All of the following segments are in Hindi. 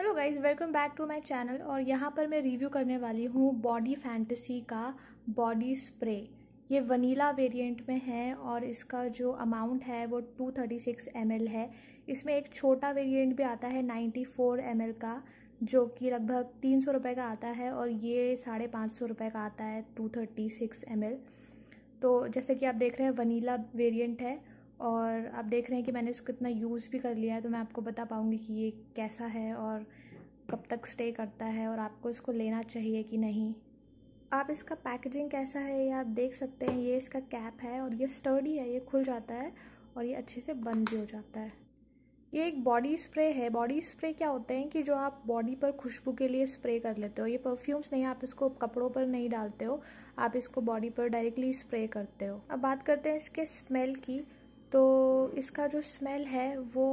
hello guys welcome back to my channel और यहाँ पर मैं रिव्यू करने वाली हूँ बॉडी फैंटेसी का बॉडी स्प्रे ये वनीला वेरिएंट में है और इसका जो अमाउंट है वो 236 ml है इसमें एक छोटा वेरिएंट भी आता है 94 ml का जो कि लगभग तीन सौ रुपये का आता है और ये साढ़े पाँच सौ रुपये का आता है 236 ml तो जैसे कि आप देख रहे हैं वनीला वेरिएंट है और आप देख रहे हैं कि मैंने इसको इतना यूज़ भी कर लिया है तो मैं आपको बता पाऊँगी कि ये कैसा है और कब तक स्टे करता है और आपको इसको लेना चाहिए कि नहीं आप इसका पैकेजिंग कैसा है ये आप देख सकते हैं ये इसका कैप है और ये स्टर्डी है ये खुल जाता है और ये अच्छे से बंद भी हो जाता है ये एक बॉडी स्प्रे है बॉडी स्प्रे क्या होते हैं कि जो आप बॉडी पर खुशबू के लिए स्प्रे कर लेते हो ये परफ्यूम्स नहीं आप इसको कपड़ों पर नहीं डालते हो आप इसको बॉडी पर डायरेक्टली स्प्रे करते हो अब बात करते हैं इसके स्मेल की इसका जो स्मेल है वो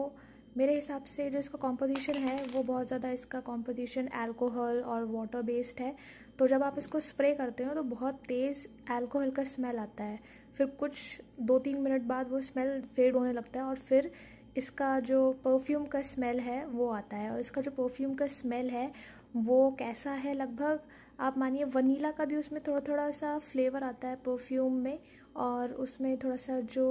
मेरे हिसाब से जो इसका कॉम्पोजिशन है वो बहुत ज़्यादा इसका कॉम्पोजिशन एल्कोहल और वाटर बेस्ड है तो जब आप इसको स्प्रे करते हो तो बहुत तेज़ एल्कोहल का स्मेल आता है फिर कुछ दो तीन मिनट बाद वो स्मेल फेड होने लगता है और फिर इसका जो परफ्यूम का स्मेल है वो आता है और इसका जो परफ्यूम का स्मेल है वो कैसा है लगभग आप मानिए वनीला का भी उसमें थोड़ा थोड़ा सा फ्लेवर आता है परफ्यूम में और उसमें थोड़ा सा जो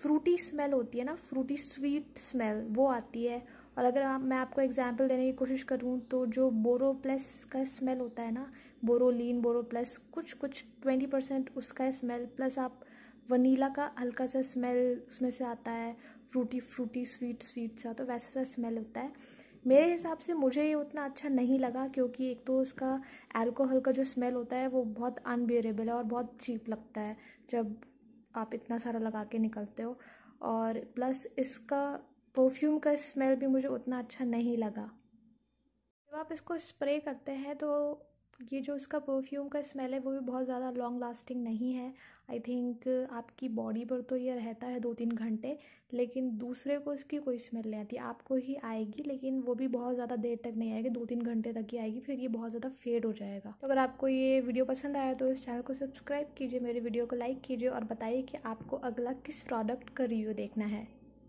फ्रूटी स्मेल होती है ना फ्रूटी स्वीट स्मेल वो आती है और अगर आप मैं आपको एग्जांपल देने की कोशिश करूँ तो जो बोरो प्लस का स्मेल होता है ना बोरोलिन बोरो प्लस कुछ कुछ ट्वेंटी परसेंट उसका स्मेल प्लस आप वनीला का हल्का सा स्मेल उसमें से आता है फ्रूटी फ्रूटी स्वीट स्वीट सा तो वैसा सा स्मेल होता है मेरे हिसाब से मुझे ये उतना अच्छा नहीं लगा क्योंकि एक तो उसका एल्कोहल का जो स्मेल होता है वो बहुत अनबियरेबल है और बहुत चीप लगता है जब आप इतना सारा लगा के निकलते हो और प्लस इसका परफ्यूम का स्मेल भी मुझे उतना अच्छा नहीं लगा जब आप इसको स्प्रे करते हैं तो ये जो इसका परफ्यूम का स्मेल है वो भी बहुत ज़्यादा लॉन्ग लास्टिंग नहीं है आई थिंक आपकी बॉडी पर तो ये रहता है दो तीन घंटे लेकिन दूसरे को इसकी कोई स्मेल नहीं आती आपको ही आएगी लेकिन वो भी बहुत ज़्यादा देर तक नहीं आएगी दो तीन घंटे तक ही आएगी फिर ये बहुत ज़्यादा फेड हो जाएगा तो अगर आपको ये वीडियो पसंद आया तो इस चैनल को सब्सक्राइब कीजिए मेरे वीडियो को लाइक कीजिए और बताइए कि आपको अगला किस प्रोडक्ट का रिव्यू देखना है